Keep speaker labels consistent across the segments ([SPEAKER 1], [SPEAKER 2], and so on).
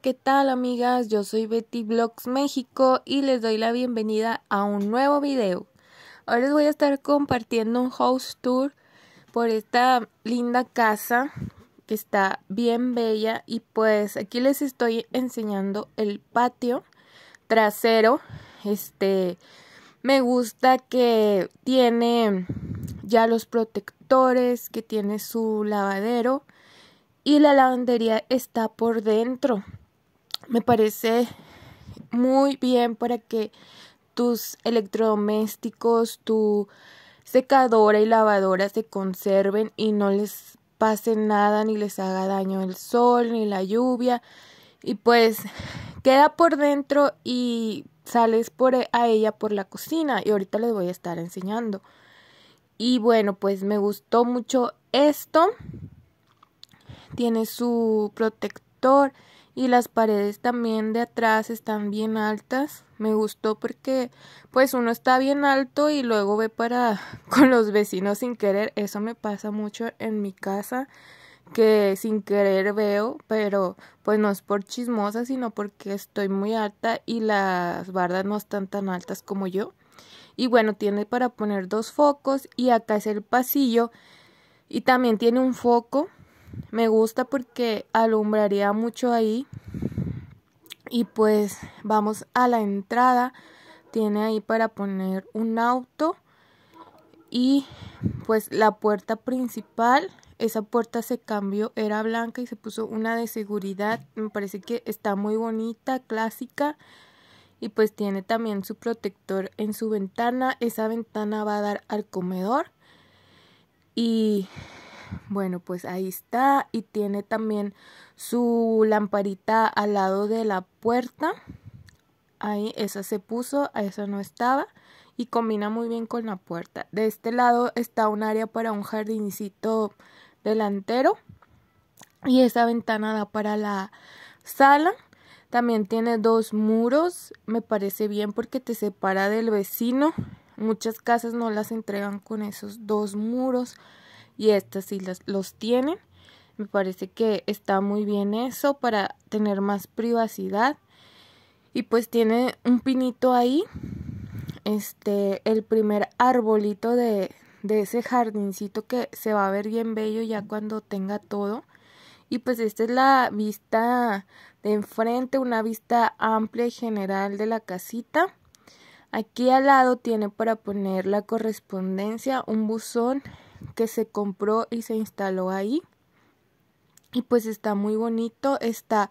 [SPEAKER 1] ¿qué tal amigas? Yo soy Betty Blogs México y les doy la bienvenida a un nuevo video. Ahora les voy a estar compartiendo un house tour por esta linda casa que está bien bella y pues aquí les estoy enseñando el patio trasero. Este me gusta que tiene ya los protectores, que tiene su lavadero y la lavandería está por dentro me parece muy bien para que tus electrodomésticos, tu secadora y lavadora se conserven y no les pase nada ni les haga daño el sol ni la lluvia y pues queda por dentro y sales por e, a ella por la cocina y ahorita les voy a estar enseñando. Y bueno, pues me gustó mucho esto. Tiene su protector y las paredes también de atrás están bien altas. Me gustó porque pues uno está bien alto y luego ve para con los vecinos sin querer. Eso me pasa mucho en mi casa que sin querer veo, pero pues no es por chismosa, sino porque estoy muy alta y las bardas no están tan altas como yo. Y bueno, tiene para poner dos focos y acá es el pasillo y también tiene un foco me gusta porque alumbraría mucho ahí. Y pues vamos a la entrada. Tiene ahí para poner un auto. Y pues la puerta principal. Esa puerta se cambió, era blanca y se puso una de seguridad. Me parece que está muy bonita, clásica y pues tiene también su protector en su ventana. Esa ventana va a dar al comedor y bueno, pues ahí está y tiene también su lamparita al lado de la puerta. Ahí esa se puso, a esa no estaba y combina muy bien con la puerta. De este lado está un área para un jardincito delantero y esa ventana da para la sala. También tiene dos muros, me parece bien porque te separa del vecino. Muchas casas no las entregan con esos dos muros y estas sí las, los tienen. Me parece que está muy bien eso para tener más privacidad. Y pues tiene un pinito ahí. Este, el primer arbolito de, de ese jardincito que se va a ver bien bello ya cuando tenga todo. Y pues esta es la vista de enfrente, una vista amplia y general de la casita. Aquí al lado tiene para poner la correspondencia, un buzón que se compró y se instaló ahí. Y pues está muy bonito, está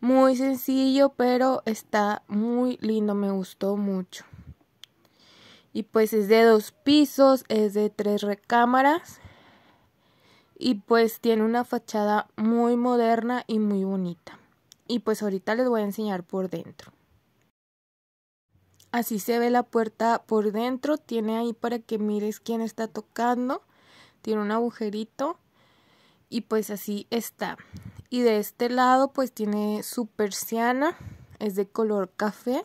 [SPEAKER 1] muy sencillo, pero está muy lindo, me gustó mucho. Y pues es de dos pisos, es de tres recámaras. Y pues tiene una fachada muy moderna y muy bonita. Y pues ahorita les voy a enseñar por dentro. Así se ve la puerta por dentro. Tiene ahí para que mires quién está tocando tiene un agujerito y pues así está. Y de este lado pues tiene su persiana, es de color café.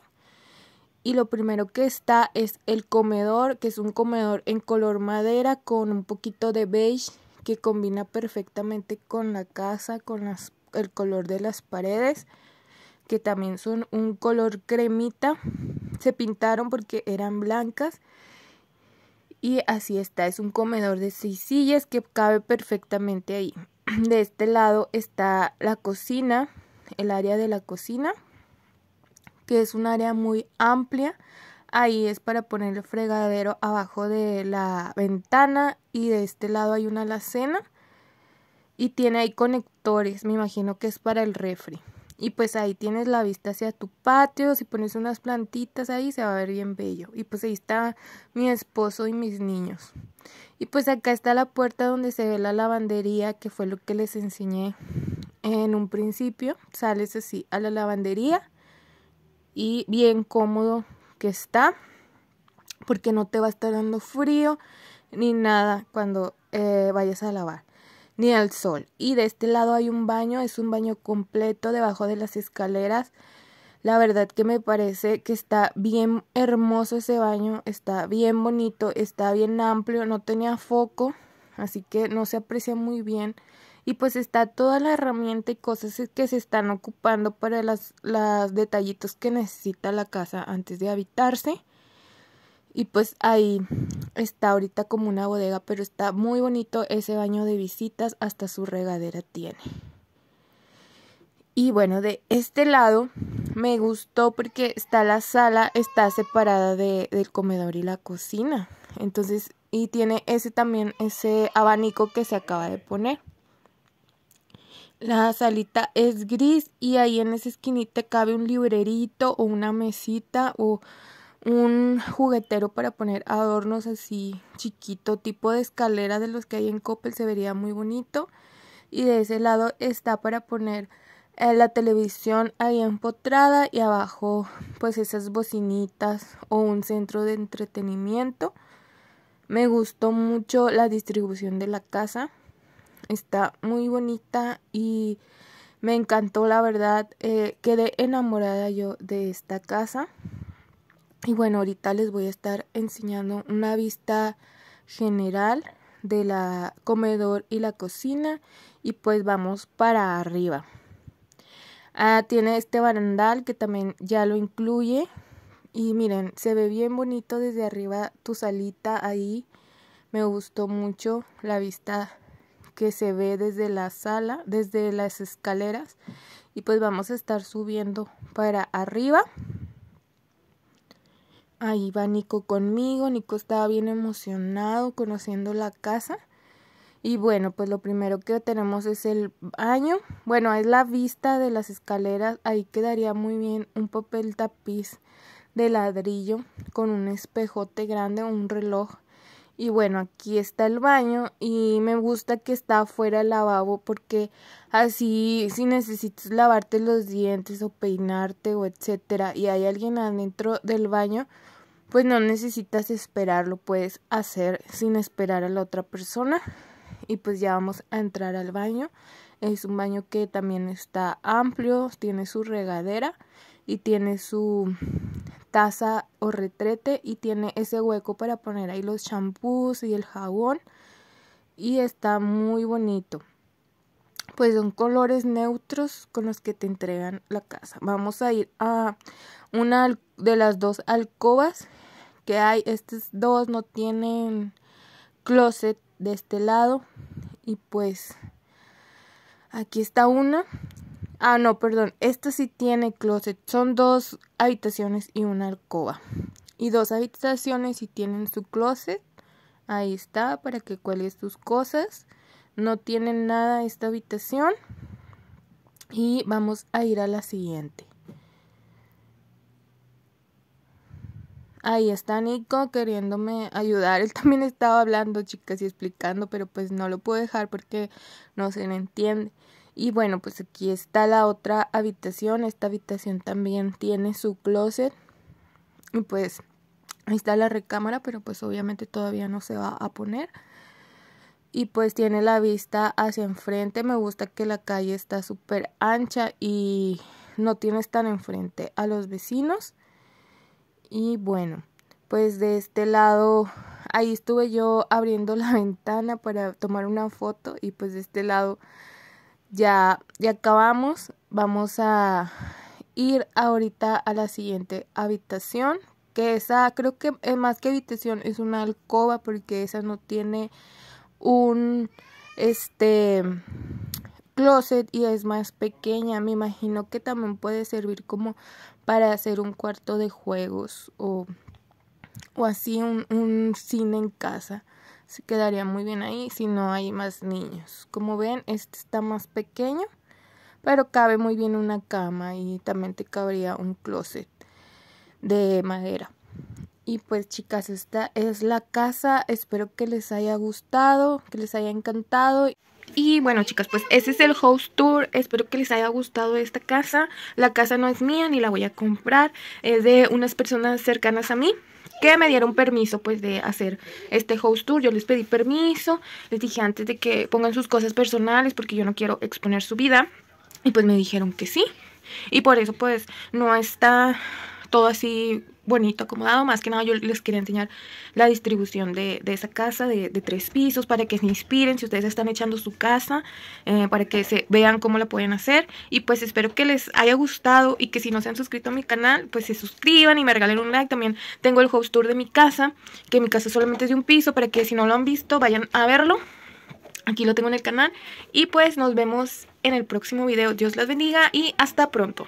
[SPEAKER 1] Y lo primero que está es el comedor, que es un comedor en color madera con un poquito de beige que combina perfectamente con la casa, con las, el color de las paredes, que también son un color cremita. Se pintaron porque eran blancas y así está, es un comedor de seis sillas que cabe perfectamente ahí. De este lado está la cocina, el área de la cocina, que es un área muy amplia. Ahí es para poner el fregadero abajo de la ventana y de este lado hay una alacena y tiene ahí conectores, me imagino que es para el refri. Y pues ahí tienes la vista hacia tu patio, si pones unas plantitas ahí se va a ver bien bello. Y pues ahí está mi esposo y mis niños. Y pues acá está la puerta donde se ve la lavandería, que fue lo que les enseñé en un principio. Sales así a la lavandería y bien cómodo que está, porque no te va a estar dando frío ni nada cuando eh, vayas a lavar ni al sol. Y de este lado hay un baño, es un baño completo debajo de las escaleras. La verdad que me parece que está bien hermoso ese baño, está bien bonito, está bien amplio, no tenía foco, así que no se aprecia muy bien. Y pues está toda la herramienta y cosas que se están ocupando para los detallitos que necesita la casa antes de habitarse. Y pues ahí está ahorita como una bodega, pero está muy bonito ese baño de visitas, hasta su regadera tiene. Y bueno, de este lado me gustó porque está la sala, está separada del comedor y la cocina. Entonces, y tiene ese también, ese abanico que se acaba de poner. La salita es gris y ahí en esa esquinita cabe un librerito o una mesita o un juguetero para poner adornos así chiquito, tipo de escalera de los que hay en Coppel, se vería muy bonito. Y de ese lado está para poner eh, la televisión ahí empotrada y abajo pues esas bocinitas o un centro de entretenimiento. Me gustó mucho la distribución de la casa. Está muy bonita y me encantó la verdad. Eh, quedé enamorada yo de esta casa. Y bueno, ahorita les voy a estar enseñando una vista general de la comedor y la cocina y pues vamos para arriba. Ah, tiene este barandal que también ya lo incluye y miren, se ve bien bonito desde arriba tu salita ahí. Me gustó mucho la vista que se ve desde la sala, desde las escaleras y pues vamos a estar subiendo para arriba. Ahí va Nico conmigo, Nico estaba bien emocionado conociendo la casa. Y bueno, pues lo primero que tenemos es el baño. Bueno, es la vista de las escaleras. Ahí quedaría muy bien un papel tapiz de ladrillo con un espejote grande, o un reloj y bueno, aquí está el baño y me gusta que está afuera el lavabo porque así si necesitas lavarte los dientes o peinarte o etcétera y hay alguien adentro del baño, pues no necesitas esperar, lo puedes hacer sin esperar a la otra persona. Y pues ya vamos a entrar al baño. Es un baño que también está amplio, tiene su regadera y tiene su Casa o retrete y tiene ese hueco para poner ahí los champús y el jabón y está muy bonito. Pues son colores neutros con los que te entregan la casa. Vamos a ir a una de las dos alcobas que hay. Estas dos no tienen closet de este lado y pues aquí está una Ah, no, perdón. Esta sí tiene closet. Son dos habitaciones y una alcoba. Y dos habitaciones y tienen su closet. Ahí está, para que cuales tus cosas. No tienen nada esta habitación. Y vamos a ir a la siguiente. Ahí está Nico queriéndome ayudar. Él también estaba hablando, chicas, y explicando, pero pues no lo puedo dejar porque no se le entiende. Y bueno, pues aquí está la otra habitación. Esta habitación también tiene su closet. Y pues ahí está la recámara, pero pues obviamente todavía no se va a poner. Y pues tiene la vista hacia enfrente. Me gusta que la calle está súper ancha y no tienes tan enfrente a los vecinos. Y bueno, pues de este lado, ahí estuve yo abriendo la ventana para tomar una foto y pues de este lado ya, ya acabamos. Vamos a ir ahorita a la siguiente habitación. Que esa creo que es eh, más que habitación, es una alcoba porque esa no tiene un este closet y es más pequeña. Me imagino que también puede servir como para hacer un cuarto de juegos o, así un cine en casa se quedaría muy bien ahí si no hay más niños. Como ven, este está más pequeño, pero cabe muy bien una cama y también te cabría un closet de madera. Y pues chicas, esta es la casa. Espero que les haya gustado, que les haya encantado. Y bueno chicas, pues ese es el house tour, espero que les haya gustado esta casa, la casa no es mía ni la voy a comprar, es de unas personas cercanas a mí, que me dieron permiso pues de hacer este host tour. Yo les pedí permiso, les dije antes de que pongan sus cosas personales porque yo no quiero exponer su vida. Y pues me dijeron que sí. Y por eso pues no está todo así bonito, acomodado. Más que nada yo les quería enseñar la distribución de, esa casa de, tres pisos para que se inspiren si ustedes están echando su casa, eh, para que se vean cómo la pueden hacer. Y pues espero que les haya gustado y que si no se han suscrito a mi canal, pues se suscriban y me regalen un like. También tengo el host tour de mi casa, que mi casa solamente es de un piso, para que si no lo han visto vayan a verlo. Aquí lo tengo en el canal y pues nos vemos en el próximo video. Dios las bendiga y hasta pronto.